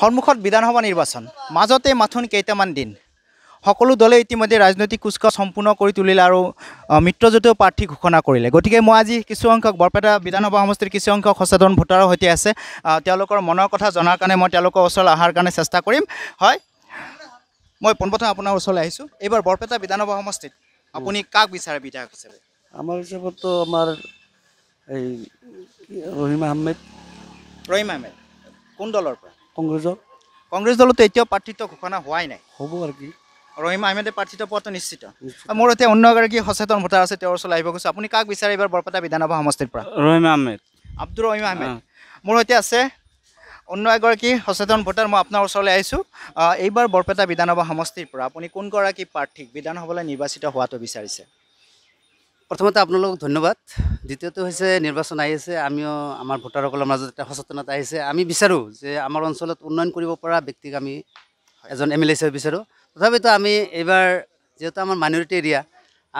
সন্মুখত বিধানসভা নির্বাচন মাজতে মাথোন কেইটামান দিন সকলো দলে ইতিমধ্যে রাজনৈতিক কুচকাওয সম্পূর্ণ করে তুলিল আর মিত্রজোটীয় প্রার্থী ঘোষণা করলে গতি মো আজি কিছু সংখ্যক বরপেটা বিধানসভা সমষ্টির কিছু সংখ্যক সচেতন ভোটারও সহ আছে মনের কথা জনার কারণে মানে ওসর অহার কারণে চেষ্টা করি হয় মানে পনপ্রথম আপনার ওসর আইসো এইবার বরপেটা বিধানসভা সমষ্টিত আপনি কাক বিচার বিধায়ক হিসাবে আমার হিসাব তো আমার এই রহিম আহমেদ রহিম আহমেদ কোন দলের পর কংগ্ৰেছৰ কংগ্ৰেছ দলতো এতিয়াও প্ৰাৰ্থিত্ব ঘোষণা হোৱাই নাই হ'ব আৰু কি ৰহিম আহমেদে প্ৰাৰ্থিত্ব পোৱাটো নিশ্চিত মোৰ এতিয়া অন্য এগৰাকী সচেতন ভোটাৰ আছে তেওঁৰ ওচৰলৈ আহিব গৈছোঁ আপুনি কাক বিচাৰে এইবাৰ বৰপেটা বিধানসভা সমষ্টিৰ পৰা ৰহিম আহমেদ আব্দুল ৰহিম আহমেদ মোৰ সৈতে আছে অন্য এগৰাকী সচেতন ভোটাৰ মই আপোনাৰ ওচৰলৈ আহিছোঁ এইবাৰ বৰপেটা বিধানসভা সমষ্টিৰ পৰা আপুনি কোনগৰাকী প্ৰাৰ্থীক বিধানসভালৈ নিৰ্বাচিত হোৱাটো বিচাৰিছে প্ৰথমতে আপোনালোকক ধন্যবাদ দ্বিতীয়টো হৈছে নিৰ্বাচন আহি আছে আমিও আমাৰ ভোটাৰসকলৰ মাজত এটা সচেতনতা আহিছে আমি বিচাৰোঁ যে আমাৰ অঞ্চলত উন্নয়ন কৰিব পৰা ব্যক্তিক আমি এজন এম এল এ হিচাপে বিচাৰোঁ তথাপিতো আমি এইবাৰ যিহেতু আমাৰ মাইনৰিটি এৰিয়া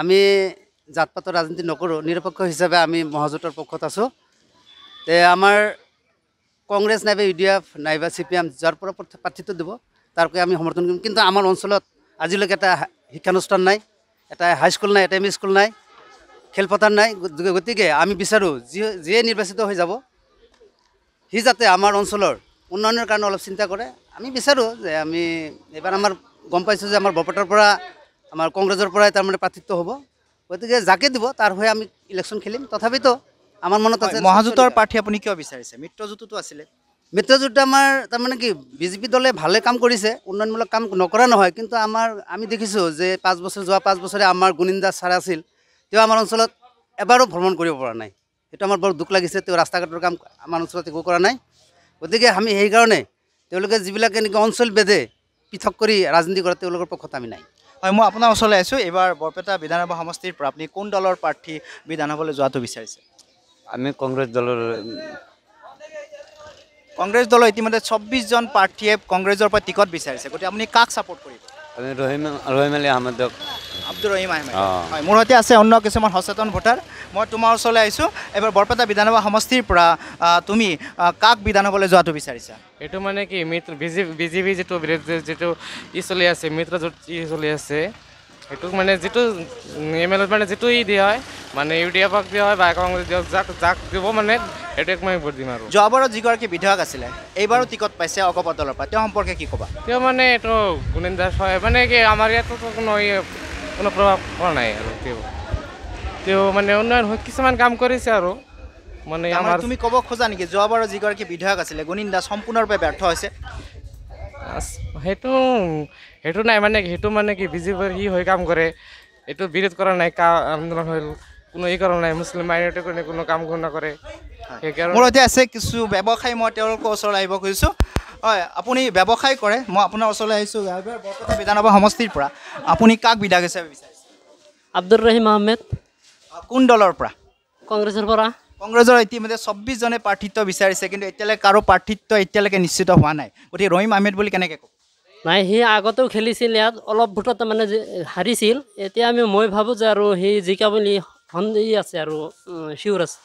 আমি জাত পাতৰ ৰাজনীতি নকৰোঁ নিৰপেক্ষ হিচাপে আমি মহাজোঁটৰ পক্ষত আছোঁ তে আমাৰ কংগ্ৰেছ নাইবা ইউ ডি এফ নাইবা চি পি এম যাৰ পৰা প্ৰাৰ্থিত্ব দিব তাৰকৈ আমি সমৰ্থন কৰিম কিন্তু আমাৰ অঞ্চলত আজিলৈকে এটা শিক্ষানুষ্ঠান নাই এটা হাইস্কুল নাই এটা এম ই স্কুল নাই খেলপথাৰ নাই গতিকে আমি বিচাৰোঁ যি যিয়ে নিৰ্বাচিত হৈ যাব সি যাতে আমাৰ অঞ্চলৰ উন্নয়নৰ কাৰণে অলপ চিন্তা কৰে আমি বিচাৰোঁ যে আমি এইবাৰ আমাৰ গম পাইছোঁ যে আমাৰ বৰপেটাৰ পৰা আমাৰ কংগ্ৰেছৰ পৰাই তাৰমানে প্ৰাৰ্থিত্ব হ'ব গতিকে যাকে দিব তাৰ হৈ আমি ইলেকশ্যন খেলিম তথাপিতো আমাৰ মনত আছে মহাজোঁটৰ প্ৰাৰ্থী আপুনি কিয় বিচাৰিছে মিত্ৰজোঁটো আছিলে মিত্ৰজোঁটটো আমাৰ তাৰমানে কি বিজেপি দলে ভালে কাম কৰিছে উন্নয়নমূলক কাম নকৰা নহয় কিন্তু আমাৰ আমি দেখিছোঁ যে পাঁচ বছৰ যোৱা পাঁচ বছৰে আমাৰ গুণিন্দা ছাৰ আছিল তেওঁ আমাৰ অঞ্চলত এবাৰো ভ্ৰমণ কৰিব পৰা নাই সেইটো আমাৰ বৰ দুখ লাগিছে তেওঁ ৰাস্তা ঘাটৰ কাম আমাৰ অঞ্চলত একো কৰা নাই গতিকে আমি সেইকাৰণে তেওঁলোকে যিবিলাক এনেকৈ অঞ্চল ভেদে পৃথক কৰি ৰাজনীতি কৰা তেওঁলোকৰ পক্ষত আমি নাই হয় মই আপোনাৰ ওচৰলৈ আহিছোঁ এইবাৰ বৰপেটা বিধানসভা সমষ্টিৰ পৰা আপুনি কোন দলৰ প্ৰাৰ্থী বিধানসভালৈ যোৱাটো বিচাৰিছে আমি কংগ্ৰেছ দলৰ কংগ্ৰেছ দলৰ ইতিমধ্যে চৌব্বিছজন প্ৰাৰ্থীয়ে কংগ্ৰেছৰ পৰা টিকট বিচাৰিছে গতিকে আপুনি কাক ছাপৰ্ট কৰিব আমি ৰহিম ৰহিম আলী আহমেদক আব্দুল ৰহিম আহমেদ হয় মোৰ সৈতে আছে অন্য কিছুমান সচেতন ভোটাৰ মই তোমাৰ ওচৰলৈ আহিছোঁ এইবাৰ বৰপেটা বিধানসভা সমষ্টিৰ পৰা তুমি কাক বিধানসভালৈ যোৱাটো বিচাৰিছা এইটো মানে কি মিত্ৰ বিজে বিজেপি যিটো যিটো ই চলি আছে মিত্ৰ য'ত ই চলি আছে সেইটোক মানে যিটো এম এল এ মানে যিটো ই দিয়া হয় মানে ইউ ডি এফক দিয়া হয় বা কংগ্ৰেছ দিয়ক যাক যাক দিব মানে সেইটোক মই ভোট দিম আৰু যোৱাবাৰত যিগৰাকী বিধায়ক আছিলে এইবাৰো টিকট পাইছে অকপ দলৰ পৰা তেওঁ সম্পৰ্কে কি ক'বা তেওঁ মানে এইটো গুণেন হয় মানে কি আমাৰ ইয়াততো কোনো কোনো প্ৰভাৱ পৰা নাই আৰু তেওঁ তেওঁ মানে উন্নয়ন কিছুমান কাম কৰিছে আৰু মানে আমাৰ তুমি ক'ব খোজা নেকি যোৱাবাৰৰ যিগৰাকী বিধায়ক আছিলে গুণীন দাস সম্পূৰ্ণৰূপে ব্যৰ্থ হৈছে সেইটো সেইটো নাই মানে সেইটো মানে কি বি জে পিৰ সি হৈ কাম কৰে এইটো বিৰোধ কৰা নাই কা আন্দোলন হ'ল কোনো ই কৰা নাই মুছলিম মাইনৰিটিৰ কাৰণে কোনো কাম নকৰে সেইকাৰণে মোৰ এতিয়া আছে কিছু ব্যৱসায় মই তেওঁলোকৰ ওচৰলৈ আহিব খুজিছোঁ হয় আপুনি ব্যৱসায় কৰে মই আপোনাৰ ওচৰলৈ আহিছোঁ বৰপেটা বিধানসভা সমষ্টিৰ পৰা আপুনি কাক বিধায়ক হিচাপে বিচাৰিছে আব্দুল ৰহিম আহমেদ কোন দলৰ পৰা কংগ্ৰেছৰ পৰা কংগ্ৰেছৰ ইতিমধ্যে চৌব্বিছজনে প্ৰাৰ্থিত্ব বিচাৰিছে কিন্তু এতিয়ালৈকে কাৰো প্ৰাৰ্থিত্ব এতিয়ালৈকে নিশ্চিত হোৱা নাই গতিকে ৰহিম আহমেদ বুলি কেনেকৈ কওঁ নাই সি আগতেও খেলিছিল ইয়াত অলপ ভোটত মানে হাৰিছিল এতিয়া আমি মই ভাবোঁ যে আৰু সি জিকা বুলি সন্দেহ আছে আৰু চিউৰ আছে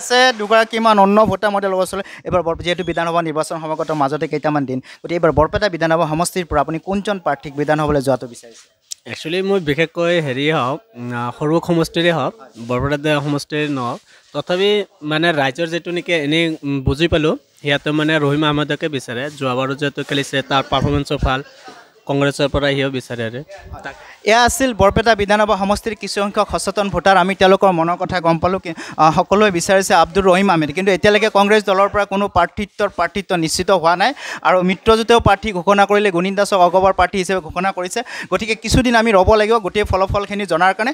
আছে দুগৰাকীমান ইমান অন্য ভোটাৰ মডেল লগাইছিলে এইবাৰ বৰপেটা যিহেতু বিধানসভা নিৰ্বাচন সমাগত মাজতে কেইটামান দিন গতিকে এইবাৰ বৰপেটা বিধানসভা সমষ্টিৰ পৰা আপুনি কোনজন প্ৰাৰ্থীক বিধানসভালৈ যোৱাটো বিচাৰিছে একচুৱেলি মই বিশেষকৈ হেৰি হওক সৰু সমষ্টিৰে হওক বৰপেটা সমষ্টিৰে নহওক তথাপি মানে ৰাইজৰ যিটো নেকি এনেই বুজি পালোঁ সিহঁতে মানে ৰহিমা আহমেদকে বিচাৰে যোৱাবাৰো যিহেতু খেলিছে তাৰ পাৰফৰ্মেঞ্চো ভাল কংগ্ৰেছৰ পৰা আহিব বিচাৰে আৰু এয়া আছিল বৰপেটা বিধানসভা সমষ্টিৰ কিছু সংখ্যক সচেতন ভোটাৰ আমি তেওঁলোকৰ মনৰ কথা গম পালোঁ সকলোৱে বিচাৰিছে আব্দুল ৰহিম আহমেদ কিন্তু এতিয়ালৈকে কংগ্ৰেছ দলৰ পৰা কোনো প্ৰাৰ্থিত্বৰ প্ৰাৰ্থিত্ব নিশ্চিত হোৱা নাই আৰু মিত্ৰজোঁটেও প্ৰাৰ্থী ঘোষণা কৰিলে গুণীন দাসক অগ্ৰবৰ প্ৰাৰ্থী হিচাপে ঘোষণা কৰিছে গতিকে কিছুদিন আমি ৰ'ব লাগিব গোটেই ফলাফলখিনি জনাৰ কাৰণে